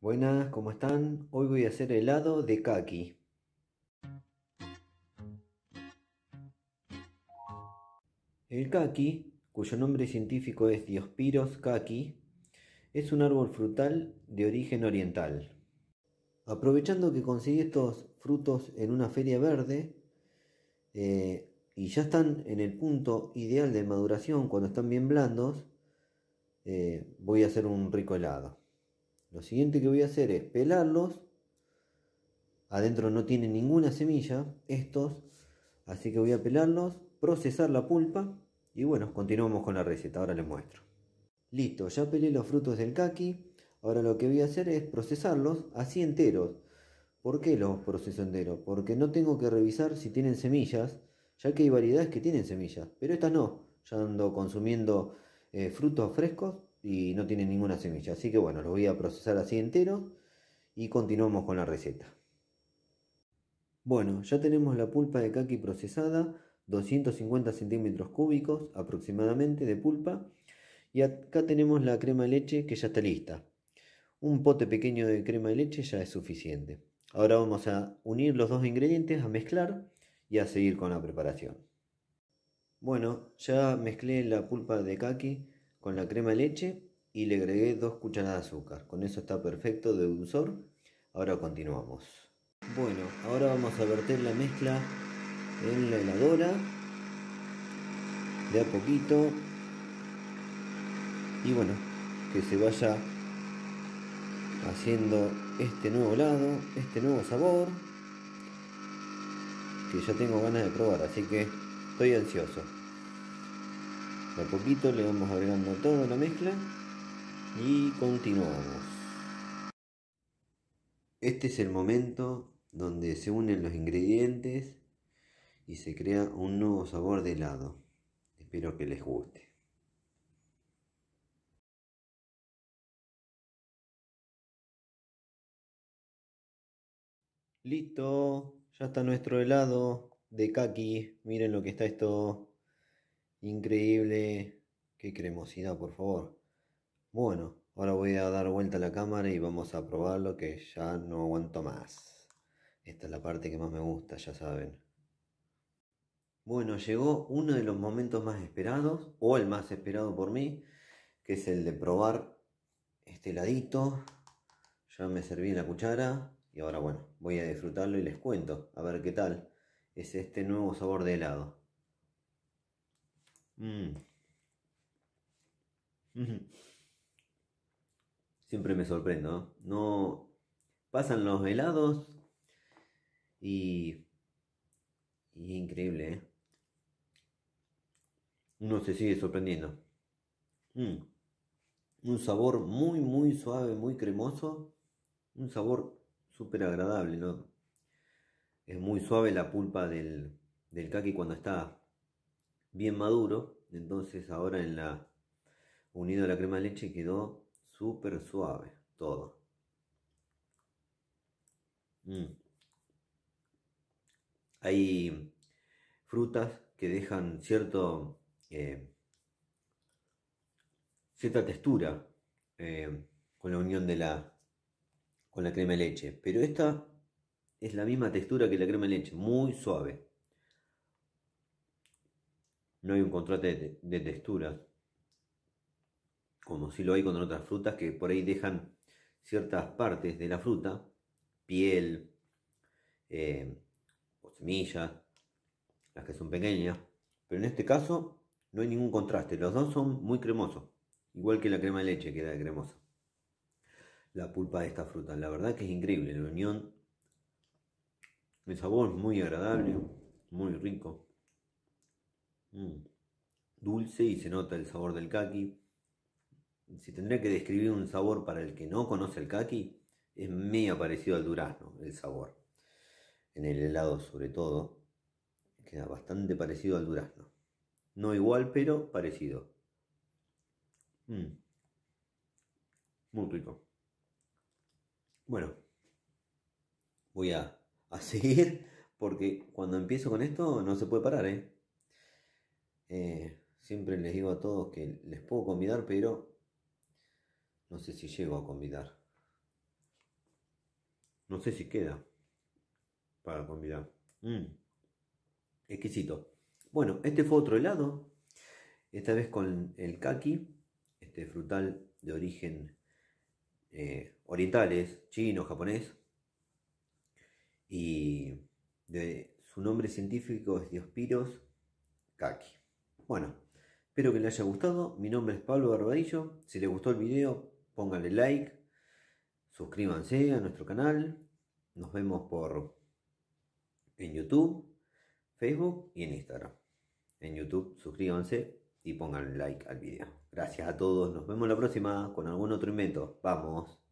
Buenas, ¿cómo están? Hoy voy a hacer helado de kaki. El kaki, cuyo nombre científico es Diospiros kaki, es un árbol frutal de origen oriental. Aprovechando que conseguí estos frutos en una feria verde eh, y ya están en el punto ideal de maduración cuando están bien blandos, eh, voy a hacer un rico helado. Lo siguiente que voy a hacer es pelarlos. Adentro no tienen ninguna semilla estos, así que voy a pelarlos, procesar la pulpa y bueno, continuamos con la receta, ahora les muestro. Listo, ya pelé los frutos del kaki, ahora lo que voy a hacer es procesarlos así enteros. ¿Por qué los proceso enteros? Porque no tengo que revisar si tienen semillas, ya que hay variedades que tienen semillas, pero esta no. Ya ando consumiendo eh, frutos frescos y no tiene ninguna semilla. Así que bueno, lo voy a procesar así entero y continuamos con la receta. Bueno, ya tenemos la pulpa de kaki procesada, 250 centímetros cúbicos aproximadamente de pulpa. Y acá tenemos la crema de leche que ya está lista. Un pote pequeño de crema de leche ya es suficiente. Ahora vamos a unir los dos ingredientes, a mezclar y a seguir con la preparación. Bueno, ya mezclé la pulpa de kaki con la crema de leche y le agregué dos cucharadas de azúcar. Con eso está perfecto de dulzor. Ahora continuamos. Bueno, ahora vamos a verter la mezcla en la heladora. De a poquito. Y bueno, que se vaya haciendo este nuevo lado este nuevo sabor. Que ya tengo ganas de probar, así que estoy ansioso a poquito le vamos agregando toda la mezcla y continuamos. Este es el momento donde se unen los ingredientes y se crea un nuevo sabor de helado. Espero que les guste. Listo, ya está nuestro helado de kaki. Miren lo que está esto Increíble. Qué cremosidad, por favor. Bueno, ahora voy a dar vuelta a la cámara y vamos a probarlo que ya no aguanto más. Esta es la parte que más me gusta, ya saben. Bueno, llegó uno de los momentos más esperados, o el más esperado por mí, que es el de probar este heladito. Ya me serví la cuchara y ahora bueno, voy a disfrutarlo y les cuento a ver qué tal es este nuevo sabor de helado. Mm. Siempre me sorprendo. No pasan los helados y, increíble. ¿eh? Uno se sigue sorprendiendo. Mm. Un sabor muy, muy suave, muy cremoso. Un sabor súper agradable, ¿no? Es muy suave la pulpa del, del kaki cuando está bien maduro. Entonces ahora en la unido a la crema de leche quedó súper suave todo. Mm. Hay frutas que dejan cierto, eh, cierta textura eh, con la unión de la, con la crema de leche. Pero esta es la misma textura que la crema de leche, muy suave. No hay un contraste de, texturas, como si lo hay con otras frutas que por ahí dejan ciertas partes de la fruta, piel, eh, o semillas, las que son pequeñas, pero en este caso no hay ningún contraste, los dos son muy cremosos, igual que la crema de leche que era cremosa. La pulpa de esta fruta, la verdad que es increíble, la unión, el sabor es muy agradable, muy rico. Mm. Dulce y se nota el sabor del kaki. Si tendría que describir un sabor para el que no conoce el kaki, es medio parecido al durazno, el sabor. En el helado sobre todo, queda bastante parecido al durazno. No igual, pero parecido. Mm. Muy rico. Bueno, voy a, a seguir porque cuando empiezo con esto no se puede parar, ¿eh? Eh, siempre les digo a todos que les puedo convidar, pero no sé si llego a convidar. No sé si queda para convidar. Mm, exquisito. Bueno, este fue otro helado. Esta vez con el kaki, este frutal de origen eh, oriental, orientales, chino, japonés. Y de, su nombre científico es Diospiros kaki. Bueno, espero que les haya gustado. Mi nombre es Pablo Barbadillo. Si les gustó el video, pónganle like, suscríbanse a nuestro canal. Nos vemos por en YouTube, Facebook y en Instagram. En YouTube, suscríbanse y pónganle like al video. Gracias a todos. Nos vemos la próxima con algún otro invento. Vamos.